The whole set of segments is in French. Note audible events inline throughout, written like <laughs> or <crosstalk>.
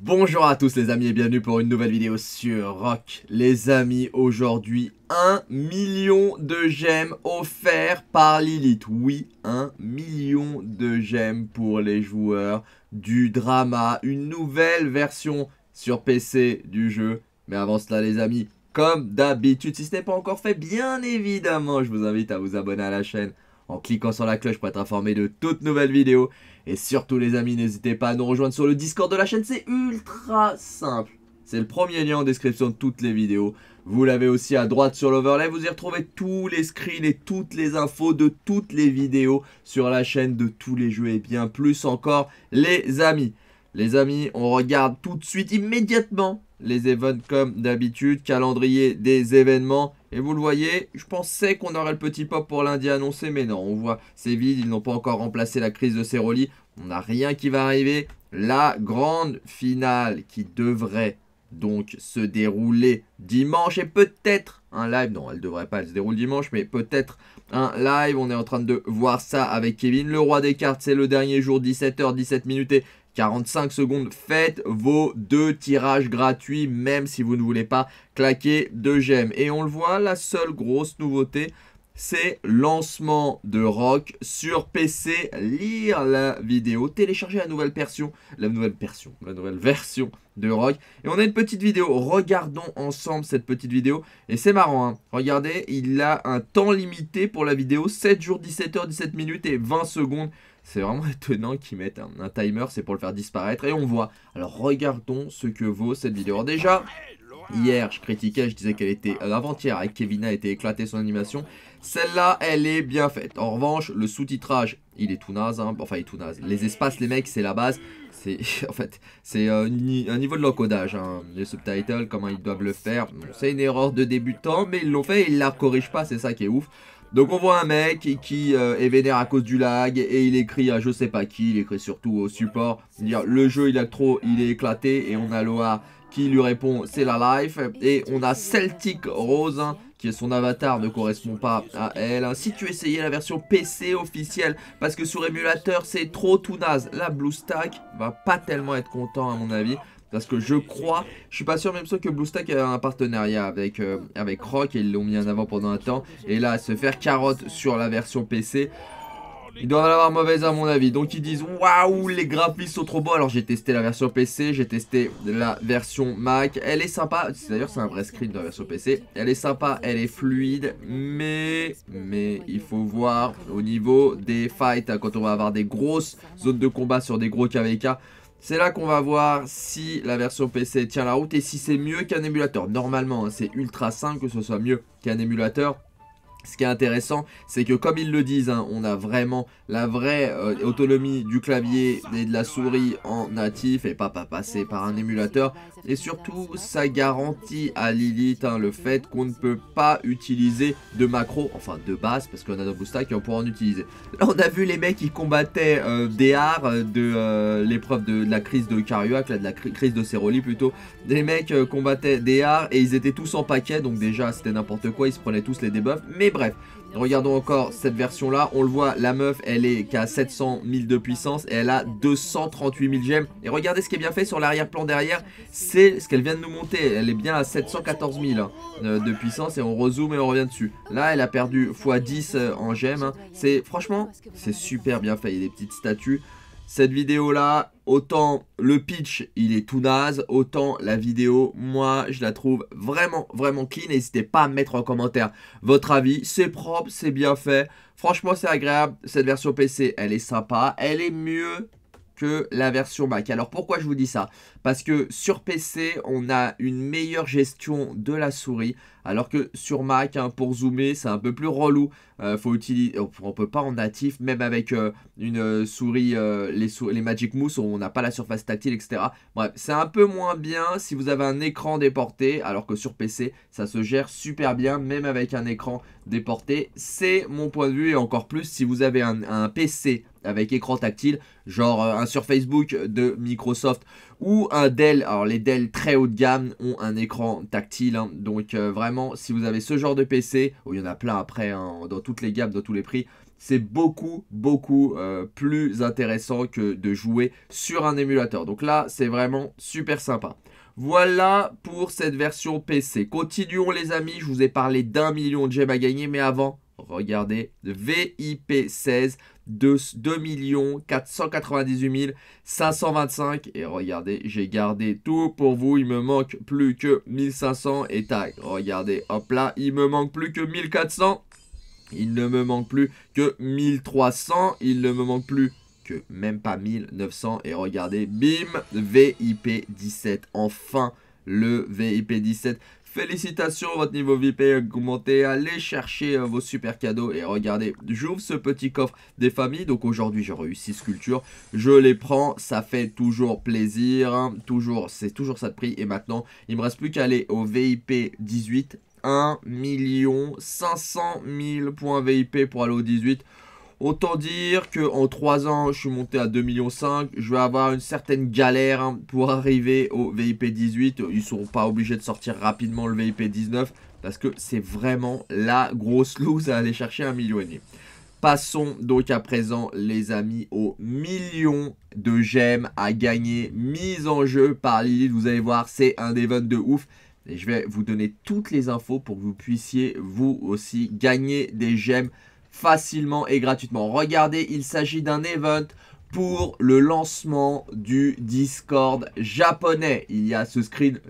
Bonjour à tous les amis et bienvenue pour une nouvelle vidéo sur Rock. Les amis, aujourd'hui 1 million de gemmes offerts par Lilith. Oui, un million de gemmes pour les joueurs du drama. Une nouvelle version sur PC du jeu. Mais avant cela, les amis, comme d'habitude, si ce n'est pas encore fait, bien évidemment, je vous invite à vous abonner à la chaîne en cliquant sur la cloche pour être informé de toutes nouvelles vidéos. Et surtout, les amis, n'hésitez pas à nous rejoindre sur le Discord de la chaîne, c'est ultra simple. C'est le premier lien en description de toutes les vidéos. Vous l'avez aussi à droite sur l'overlay, vous y retrouvez tous les screens et toutes les infos de toutes les vidéos sur la chaîne de tous les jeux et bien plus encore, les amis. Les amis, on regarde tout de suite, immédiatement, les events comme d'habitude, calendrier des événements. Et vous le voyez, je pensais qu'on aurait le petit pop pour lundi annoncé, mais non, on voit, c'est vide, ils n'ont pas encore remplacé la crise de Ceroli. On n'a rien qui va arriver. La grande finale qui devrait donc se dérouler dimanche et peut-être un live. Non, elle ne devrait pas se dérouler dimanche, mais peut-être un live. On est en train de voir ça avec Kevin. Le roi des cartes, c'est le dernier jour, 17h, 17 minutes et 45 secondes. Faites vos deux tirages gratuits, même si vous ne voulez pas claquer de j'aime. Et on le voit, la seule grosse nouveauté c'est lancement de rock sur PC, lire la vidéo, télécharger la nouvelle version, la nouvelle version, la nouvelle version de rock. Et on a une petite vidéo, regardons ensemble cette petite vidéo. Et c'est marrant, hein regardez, il a un temps limité pour la vidéo, 7 jours, 17h, 17 minutes et 20 secondes. C'est vraiment <laughs> étonnant qu'ils mettent un, un timer, c'est pour le faire disparaître. Et on voit, alors regardons ce que vaut cette vidéo. Alors déjà, Hier, je critiquais, je disais qu'elle était... L'avant-hier, euh, avec Kevina, était éclatée son animation. Celle-là, elle est bien faite. En revanche, le sous-titrage, il est tout naze. Hein. Enfin, il est tout naze. Les espaces, les mecs, c'est la base. C'est <laughs> En fait, c'est euh, un, niveau de l'encodage. Hein. Les subtitles, comment ils doivent le faire. c'est une erreur de débutant, mais ils l'ont fait et ils la corrigent pas. C'est ça qui est ouf. Donc on voit un mec qui euh, est vénère à cause du lag et il écrit à je sais pas qui, il écrit surtout au support, dire ah, le jeu il a trop, il est éclaté et on a Loa qui lui répond c'est la life. Et on a Celtic Rose hein, qui est son avatar ne correspond pas à elle. Si tu essayais la version PC officielle parce que sur émulateur c'est trop tout naze, la BlueStack va pas tellement être content à mon avis. Parce que je crois, je suis pas sûr même sûr que BlueStack a un partenariat avec, euh, avec Rock et ils l'ont mis en avant pendant un temps. Et là, se faire carotte sur la version PC, ils doivent l'avoir mauvaise à mon avis. Donc ils disent waouh les graphismes sont trop beaux. Alors j'ai testé la version PC, j'ai testé la version Mac. Elle est sympa. D'ailleurs c'est un vrai screen de la version PC. Elle est sympa, elle est fluide, mais mais il faut voir au niveau des fights hein, quand on va avoir des grosses zones de combat sur des gros KVK. C'est là qu'on va voir si la version PC tient la route et si c'est mieux qu'un émulateur. Normalement, hein, c'est ultra simple que ce soit mieux qu'un émulateur. Ce qui est intéressant, c'est que comme ils le disent, hein, on a vraiment la vraie euh, autonomie du clavier et de la souris en natif et pas, pas passer par un émulateur. Et surtout, ça garantit à Lilith hein, le fait qu'on ne peut pas utiliser de macro, enfin de base, parce qu'on a nos boosters qui on pourra en utiliser. on a vu les mecs qui combattaient euh, euh de euh, l'épreuve de, la crise de Karyuak de la crise de Ceroli plutôt. Les mecs combattaient des et ils étaient tous en paquet, donc déjà c'était n'importe quoi, ils se prenaient tous les debuffs. Mais bref. Regardons encore cette version là, on le voit, la meuf elle est qu'à 700 000 de puissance et elle a 238 000 gemmes. Et regardez ce qui est bien fait sur l'arrière-plan derrière, c'est ce qu'elle vient de nous monter, elle est bien à 714 000 hein, euh, de puissance et on rezoome et on revient dessus. Là elle a perdu x10 euh, en gemmes, hein. c'est franchement c'est super bien fait, il y a des petites statues cette vidéo-là, autant le pitch, il est tout naze, autant la vidéo, moi, je la trouve vraiment, vraiment clean. N'hésitez pas à mettre en commentaire votre avis. C'est propre, c'est bien fait. Franchement, c'est agréable. Cette version PC, elle est sympa. Elle est mieux que la version Mac. Alors, pourquoi je vous dis ça parce que sur PC, on a une meilleure gestion de la souris, alors que sur Mac, hein, pour zoomer, c'est un peu plus relou. Euh, faut utiliser, on ne peut pas en natif, même avec euh, une euh, souris, les, Magic Mouse, on n'a pas la surface tactile, etc. Bref, c'est un peu moins bien si vous avez un écran déporté, alors que sur PC, ça se gère super bien, même avec un écran déporté. C'est mon point de vue, et encore plus si vous avez un, un PC avec écran tactile, genre un sur Facebook de Microsoft ou un Dell. Alors les Dell très haut de gamme ont un écran tactile, hein. donc euh, vraiment si vous avez ce genre de PC, oh, il y en a plein après hein, dans toutes les gammes, dans tous les prix, c'est beaucoup beaucoup euh, plus intéressant que de jouer sur un émulateur. Donc là c'est vraiment super sympa. Voilà pour cette version PC. Continuons les amis, je vous ai parlé d'un million de gemmes à gagner, mais avant, regardez, VIP 16, 2, 2 498 525. Et regardez, j'ai gardé tout pour vous. Il me manque plus que 1500. Et regardez, hop là, il me manque plus que 1400. Il ne me manque plus que 1300. Il ne me manque plus que même pas 1900. Et regardez, bim, VIP 17. Enfin, le VIP 17. Félicitations, votre niveau VIP a augmenté. Allez chercher euh, vos super cadeaux. Et regardez, j'ouvre ce petit coffre des familles. Donc aujourd'hui, j'ai réussi sculpture. Je les prends, ça fait toujours plaisir. Hein. Toujours, c'est toujours ça de prix. Et maintenant, il me reste plus qu'à aller au VIP 18. 1 500 000 points VIP pour aller au 18. Autant dire qu'en 3 ans, je suis monté à 2,5 millions. Je vais avoir une certaine galère hein, pour arriver au VIP 18. Ils ne seront pas obligés de sortir rapidement le VIP 19 parce que c'est vraiment la grosse loose à aller chercher un million Passons donc à présent, les amis, aux millions de gemmes à gagner Mise en jeu par Lilith. Vous allez voir, c'est un event de ouf. Et je vais vous donner toutes les infos pour que vous puissiez vous aussi gagner des gemmes facilement et gratuitement. Regardez, il s'agit d'un event pour le lancement du Discord japonais. Il y a ce screen.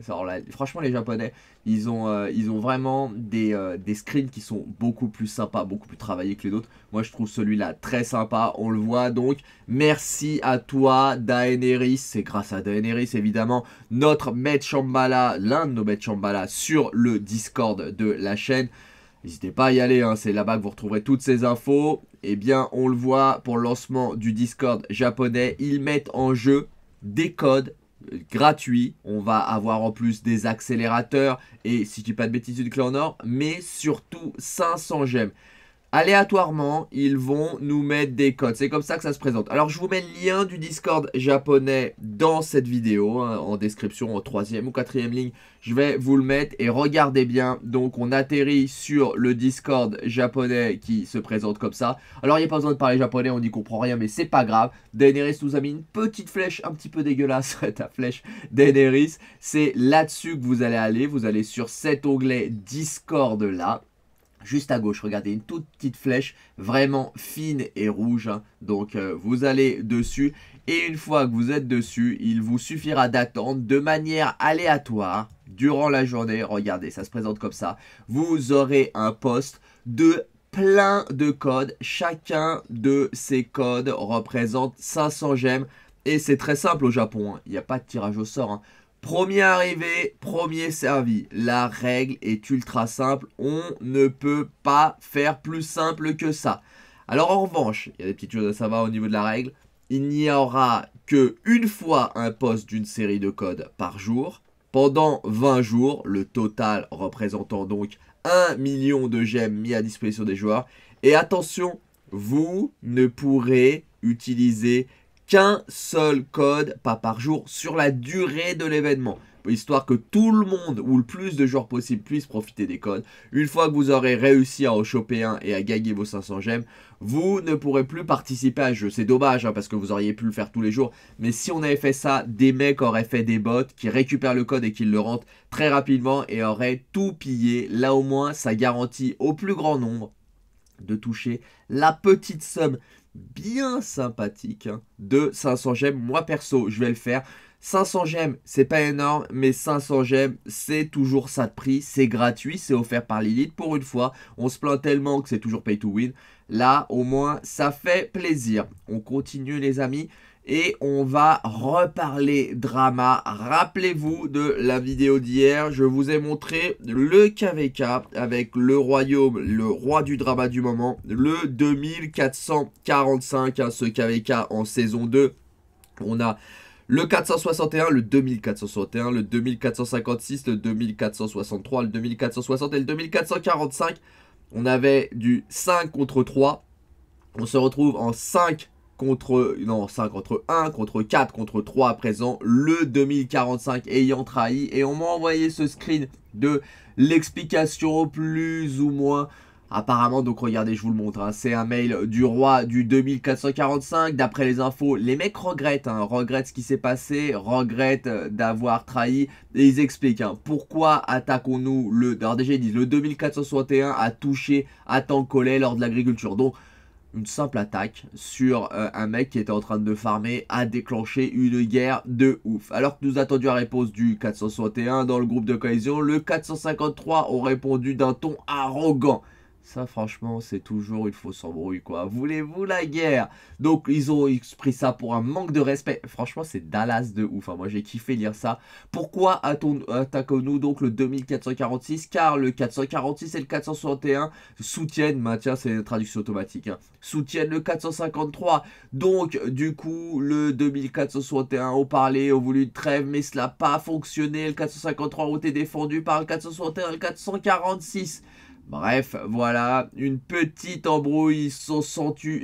franchement, les japonais, ils ont, euh, ils ont vraiment des, euh, des, screens qui sont beaucoup plus sympas, beaucoup plus travaillés que les autres. Moi, je trouve celui-là très sympa. On le voit donc. Merci à toi, Daenerys. C'est grâce à Daenerys, évidemment, notre maître Shambhala, l'un de nos maîtres Shambhala sur le Discord de la chaîne. N'hésitez pas à y aller, hein, c'est là-bas que vous retrouverez toutes ces infos. Eh bien, on le voit pour le lancement du Discord japonais, ils mettent en jeu des codes euh, gratuits. On va avoir en plus des accélérateurs et, si je dis pas de bêtises, de clé en or, mais surtout 500 gemmes aléatoirement, ils vont nous mettre des codes. C'est comme ça que ça se présente. Alors, je vous mets le lien du Discord japonais dans cette vidéo, hein, en description, en troisième ou quatrième ligne. Je vais vous le mettre et regardez bien. Donc, on atterrit sur le Discord japonais qui se présente comme ça. Alors, il n'y a pas besoin de parler japonais, on n'y comprend rien, mais c'est pas grave. Daenerys nous a mis une petite flèche un petit peu dégueulasse, <laughs> ta flèche Daenerys. C'est là-dessus que vous allez aller. Vous allez sur cet onglet Discord là juste à gauche, regardez, une toute petite flèche vraiment fine et rouge. Hein. Donc euh, vous allez dessus et une fois que vous êtes dessus, il vous suffira d'attendre de manière aléatoire durant la journée. Regardez, ça se présente comme ça. Vous aurez un poste de plein de codes. Chacun de ces codes représente 500 gemmes. Et c'est très simple au Japon, hein. il n'y a pas de tirage au sort. Hein. Premier arrivé, premier servi. La règle est ultra simple. On ne peut pas faire plus simple que ça. Alors en revanche, il y a des petites choses à savoir au niveau de la règle. Il n'y aura que une fois un poste d'une série de codes par jour pendant 20 jours, le total représentant donc 1 million de gemmes mis à disposition des joueurs. Et attention, vous ne pourrez utiliser qu'un seul code, pas par jour, sur la durée de l'événement histoire que tout le monde ou le plus de joueurs possible puissent profiter des codes. Une fois que vous aurez réussi à en choper un et à gagner vos 500 gemmes, vous ne pourrez plus participer à ce jeu. C'est dommage hein, parce que vous auriez pu le faire tous les jours. Mais si on avait fait ça, des mecs auraient fait des bots qui récupèrent le code et qui le rentrent très rapidement et auraient tout pillé. Là au moins, ça garantit au plus grand nombre de toucher la petite somme bien sympathique hein. de 500 gemmes. Moi perso, je vais le faire. 500 gemmes, c'est pas énorme, mais 500 gemmes, c'est toujours ça de prix. C'est gratuit, c'est offert par Lilith pour une fois. On se plaint tellement que c'est toujours pay to win. Là, au moins, ça fait plaisir. On continue les amis et on va reparler drama. Rappelez-vous de la vidéo d'hier, je vous ai montré le KVK avec le royaume, le roi du drama du moment, le 2445, hein, ce KVK en saison 2. On a le 461, le 2461, le 2456, le 2463, le 2460 et le 2445. On avait du 5 contre 3. On se retrouve en 5 contre non 5 contre 1 contre 4 contre 3 à présent le 2045 ayant trahi et on m'a envoyé ce screen de l'explication plus ou moins Apparemment, donc regardez, je vous le montre, hein. c'est un mail du roi du 2445. D'après les infos, les mecs regrettent, hein. regrettent ce qui s'est passé, regrettent euh, d'avoir trahi. Et ils expliquent hein, pourquoi attaquons-nous le... Alors déjà, ils disent le 2461 a touché à Tancollet lors de l'agriculture. Donc, une simple attaque sur euh, un mec qui était en train de farmer a déclenché une guerre de ouf. Alors que nous attendions la réponse du 461 dans le groupe de cohésion, le 453 ont répondu d'un ton arrogant ça, franchement, c'est toujours il faut s'embrouiller, quoi. Voulez-vous la guerre Donc, ils ont pris ça pour un manque de respect. Franchement, c'est Dallas de ouf. Hein. Moi, j'ai kiffé lire ça. Pourquoi attaquons-nous donc le 2446 Car le 446 et le 461 soutiennent, maintien, bah, c'est une traduction automatique, hein, soutiennent le 453. Donc, du coup, le 2461 ont parlé, on voulu une trêve, mais cela n'a pas fonctionné. Le 453 a été défendu par le 461 et le 446. Bref, voilà, une petite embrouille, ils se sont sentis,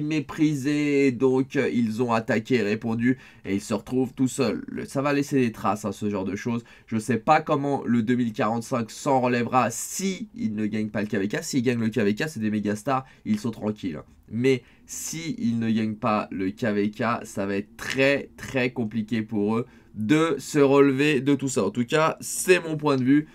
ils méprisés, donc euh, ils ont attaqué et répondu, et ils se retrouvent tout seuls. Ça va laisser des traces, à hein, ce genre de choses. Je ne sais pas comment le 2045 s'en relèvera si il ne gagnent pas le KVK. S'ils gagnent le KVK, c'est des méga stars, ils sont tranquilles. Hein. Mais s'ils ne gagnent pas le KVK, ça va être très très compliqué pour eux de se relever de tout ça. En tout cas, c'est mon point de vue.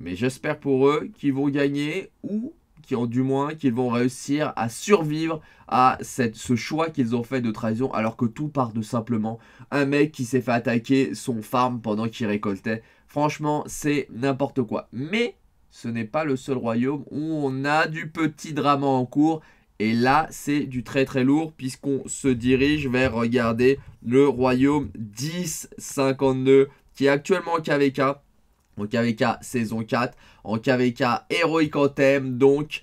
Mais j'espère pour eux qu'ils vont gagner ou qui ont du moins qu'ils vont réussir à survivre à cette, ce choix qu'ils ont fait de trahison alors que tout part de simplement un mec qui s'est fait attaquer son farm pendant qu'il récoltait. Franchement, c'est n'importe quoi. Mais ce n'est pas le seul royaume où on a du petit drama en cours. Et là, c'est du très très lourd puisqu'on se dirige vers, regardez, le royaume 1052 qui est actuellement en KVK en KVK saison 4, en KVK Heroic Anthem, donc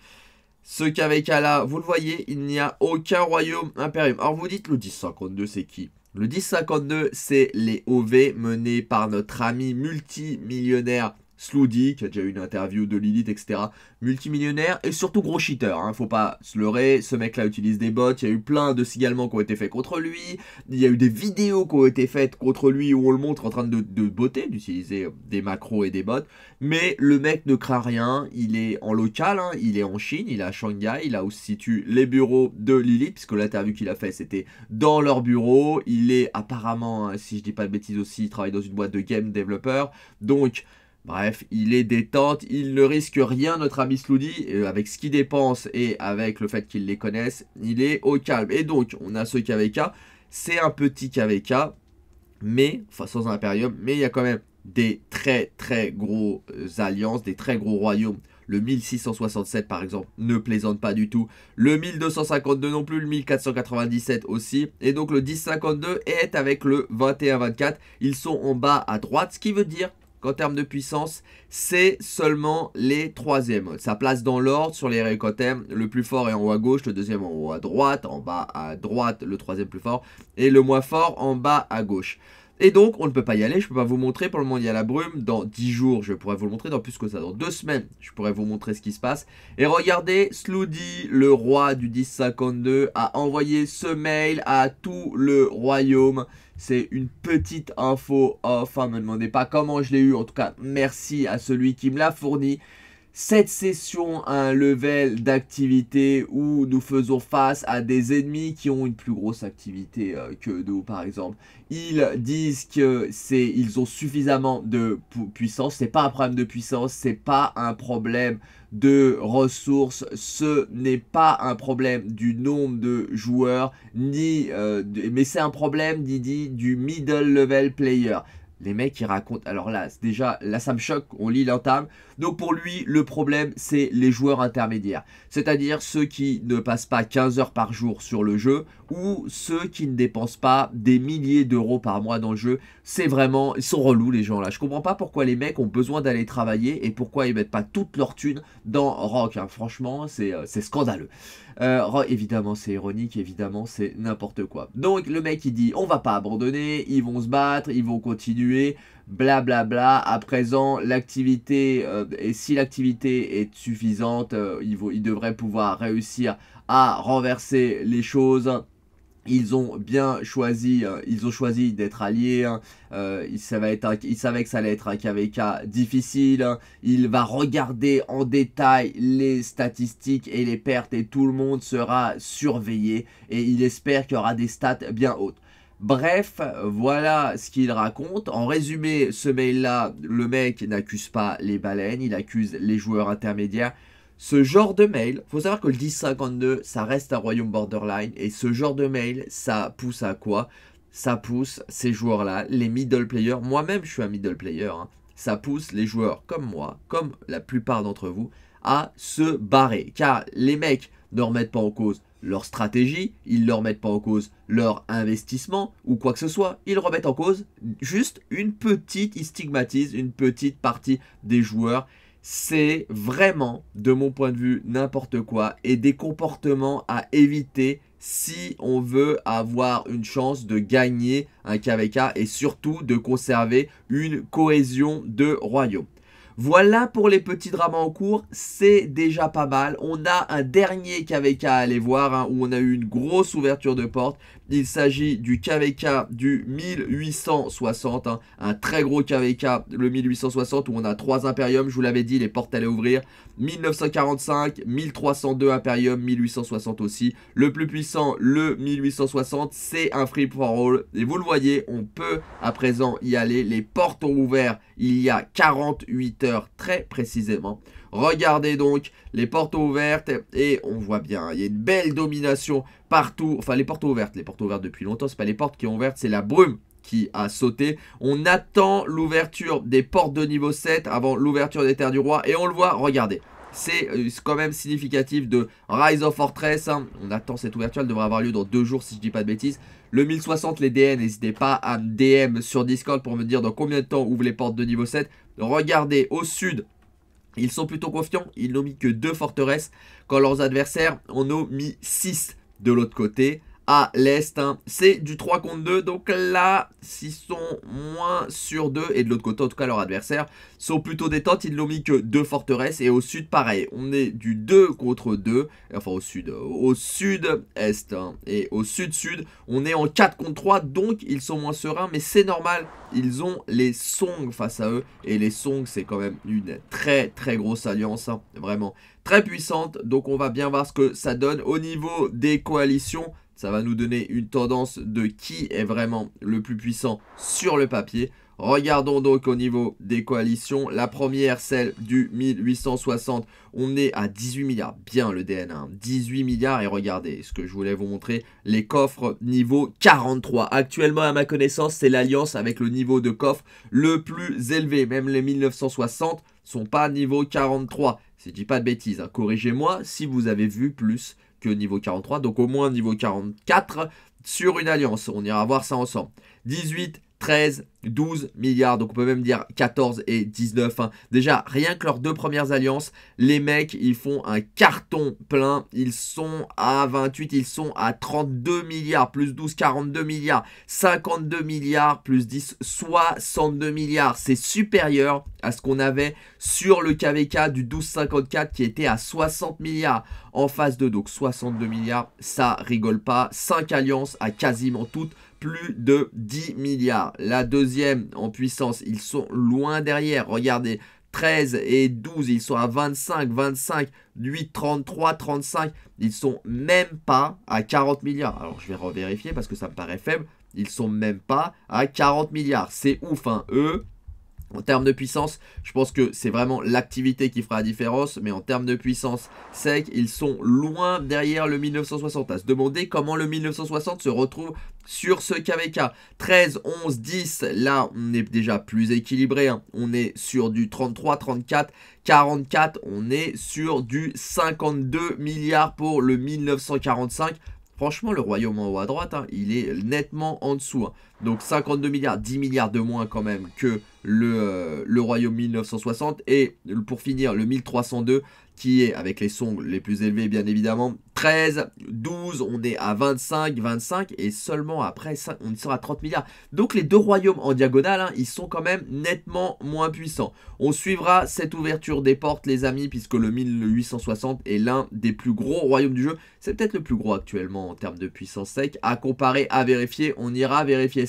ce KVK là, vous le voyez, il n'y a aucun royaume impérium. Alors vous dites le 1052 c'est qui Le 1052 c'est les OV menés par notre ami multimillionnaire Sloody, qui a déjà eu une interview de Lilith, etc. Multimillionnaire et surtout gros cheater, hein, faut pas se leurrer, ce mec-là utilise des bots, il y a eu plein de signalements qui ont été faits contre lui, il y a eu des vidéos qui ont été faites contre lui où on le montre en train de, de botter, d'utiliser euh, des macros et des bots, mais le mec ne craint rien, il est en local, hein. il est en Chine, il est à Shanghai, il a où se situent les bureaux de Lilith, puisque l'interview qu'il a fait c'était dans leur bureau, il est apparemment, hein, si je dis pas de bêtises aussi, il travaille dans une boîte de game developer, donc... Bref, il est détente, il ne risque rien, notre ami Sloudi, euh, avec ce qu'il dépense et avec le fait qu'il les connaisse, il est au calme. Et donc, on a ce KVK, c'est un petit KVK, mais, enfin sans impérium, mais il y a quand même des très très gros alliances, des très gros royaumes le 1667 par exemple ne plaisante pas du tout. Le 1252 non plus, le 1497 aussi. Et donc le 1052 est avec le 21-24, Ils sont en bas à droite, ce qui veut dire en termes de puissance, c'est seulement les troisièmes. Ça place dans l'ordre sur les récotèmes. Le plus fort est en haut à gauche, le deuxième en haut à droite, en bas à droite, le troisième plus fort, et le moins fort en bas à gauche. Et donc, on ne peut pas y aller. Je ne peux pas vous montrer. Pour le moment, il y a la brume. Dans 10 jours, je pourrais vous le montrer. Dans plus que ça, dans 2 semaines, je pourrais vous montrer ce qui se passe. Et regardez, Sloody, le roi du 1052, a envoyé ce mail à tout le royaume. C'est une petite info Enfin, ne me demandez pas comment je l'ai eu. En tout cas, merci à celui qui me l'a fourni cette session a un level d'activité où nous faisons face à des ennemis qui ont une plus grosse activité euh, que nous par exemple. Ils disent que c'est ils ont suffisamment de puissance. puissance, c'est pas un problème de puissance, c'est pas un problème de ressources, ce n'est pas un problème du nombre de joueurs ni euh, mais c'est un problème Didi du middle level player. Les mecs, ils racontent. Alors là, déjà, là, ça me choque. On lit l'entame. Donc pour lui, le problème, c'est les joueurs intermédiaires. C'est-à-dire ceux qui ne passent pas 15 heures par jour sur le jeu ou ceux qui ne dépensent pas des milliers d'euros par mois dans le jeu. C'est vraiment. Ils sont relous, les gens là. Je comprends pas pourquoi les mecs ont besoin d'aller travailler et pourquoi ils mettent pas toute leur thune dans Rock. Hein. Franchement, c'est euh, scandaleux. Euh, évidemment, c'est ironique, évidemment, c'est n'importe quoi. Donc, le mec, il dit, on va pas abandonner, ils vont se battre, ils vont continuer, blablabla. Bla, bla. À présent, l'activité, euh, et si l'activité est suffisante, euh, il devrait pouvoir réussir à renverser les choses ils ont bien choisi, euh, ils ont choisi d'être alliés. Hein. Euh, ils, savaient que ça allait être un KVK difficile. Hein. il va regarder en détail les statistiques et les pertes et tout le monde sera surveillé. Et il espère qu'il y aura des stats bien hautes. Bref, voilà ce qu'il raconte. En résumé, ce mail-là, le mec n'accuse pas les baleines, il accuse les joueurs intermédiaires ce genre de mail, faut savoir que le 1052, ça reste un royaume borderline, et ce genre de mail, ça pousse à quoi Ça pousse ces joueurs-là, les middle players, moi-même je suis un middle player, hein. ça pousse les joueurs comme moi, comme la plupart d'entre vous, à se barrer. Car les mecs ne remettent pas en cause leur stratégie, ils ne remettent pas en cause leur investissement ou quoi que ce soit, ils remettent en cause juste une petite, ils stigmatisent une petite partie des joueurs c'est vraiment, de mon point de vue, n'importe quoi et des comportements à éviter si on veut avoir une chance de gagner un KVK et surtout de conserver une cohésion de royaume. Voilà pour les petits dramas en cours, c'est déjà pas mal. On a un dernier KVK à aller voir hein, où on a eu une grosse ouverture de porte, il s'agit du KVK du 1860, hein. un très gros KVK, le 1860 où on a 3 Imperiums, je vous l'avais dit, les portes allaient ouvrir. 1945, 1302 Imperium, 1860 aussi. Le plus puissant, le 1860, c'est un free for all. Et vous le voyez, on peut à présent y aller. Les portes ont ouvert il y a 48 heures très précisément. Regardez donc, les portes ouvertes et on voit bien, il y a une belle domination partout, enfin les portes ouvertes, les portes ouvertes depuis longtemps, n'est pas les portes qui ont ouvertes, c'est la brume qui a sauté. On attend l'ouverture des portes de niveau 7 avant l'ouverture des terres du roi et on le voit, regardez. C'est euh, quand même significatif de Rise of Fortress. Hein. On attend cette ouverture, elle devrait avoir lieu dans deux jours si je dis pas de bêtises. Le 1060, les DN, n'hésitez pas à DM sur Discord pour me dire dans combien de temps ouvrent les portes de niveau 7. Regardez, au sud, ils sont plutôt confiants. Ils n'ont mis que deux forteresses. Quand leurs adversaires en ont mis 6 de l'autre côté, à l'Est. Hein. C'est du 3 contre 2. Donc là, s'ils sont moins sur 2, et de l'autre côté, en tout cas, leurs adversaires sont plutôt détentes. Ils n'ont mis que deux forteresses. Et au sud, pareil. On est du 2 contre 2. Enfin, au sud. Euh, au sud-est. Hein. Et au sud-sud, on est en 4 contre 3. Donc, ils sont moins sereins. Mais c'est normal. Ils ont les Song face à eux. Et les Song, c'est quand même une très, très grosse alliance. Hein. Vraiment très puissante. Donc, on va bien voir ce que ça donne au niveau des coalitions. Ça va nous donner une tendance de qui est vraiment le plus puissant sur le papier. Regardons donc au niveau des coalitions. La première, celle du 1860, on est à 18 milliards. Bien le DN1, 18 milliards. Et regardez, ce que je voulais vous montrer, les coffres niveau 43. Actuellement, à ma connaissance, c'est l'alliance avec le niveau de coffre le plus élevé. Même les 1960 sont pas niveau 43. Si je dis pas de bêtises, hein. corrigez-moi si vous avez vu plus niveau 43, donc au moins niveau 44 sur une alliance. On ira voir ça ensemble. 18 13, 12 milliards. Donc on peut même dire 14 et 19. Hein. Déjà, rien que leurs deux premières alliances, les mecs, ils font un carton plein. Ils sont à 28, ils sont à 32 milliards, plus 12, 42 milliards, 52 milliards, plus 10, 62 milliards. C'est supérieur à ce qu'on avait sur le KVK du 12-54 qui était à 60 milliards en phase 2. Donc 62 milliards, ça rigole pas. 5 alliances à quasiment toutes plus de 10 milliards. La deuxième en puissance, ils sont loin derrière. Regardez, 13 et 12, ils sont à 25, 25, 8, 33, 35. Ils sont même pas à 40 milliards. Alors je vais revérifier parce que ça me paraît faible. Ils sont même pas à 40 milliards. C'est ouf, hein. Eux, en termes de puissance, je pense que c'est vraiment l'activité qui fera la différence. Mais en termes de puissance sec, ils sont loin derrière le 1960. À se demander comment le 1960 se retrouve sur ce KVK. 13, 11, 10, là on est déjà plus équilibré. Hein. On est sur du 33, 34, 44. On est sur du 52 milliards pour le 1945. Franchement, le royaume en haut à droite, hein, il est nettement en dessous. Hein. Donc 52 milliards, 10 milliards de moins quand même que le, euh, le Royaume 1960. Et pour finir, le 1302 qui est avec les sons les plus élevés bien évidemment. 13, 12, on est à 25, 25 et seulement après on sera à 30 milliards. Donc les deux royaumes en diagonale, hein, ils sont quand même nettement moins puissants. On suivra cette ouverture des portes les amis puisque le 1860 est l'un des plus gros royaumes du jeu. C'est peut-être le plus gros actuellement en termes de puissance sec. À comparer, à vérifier, on ira vérifier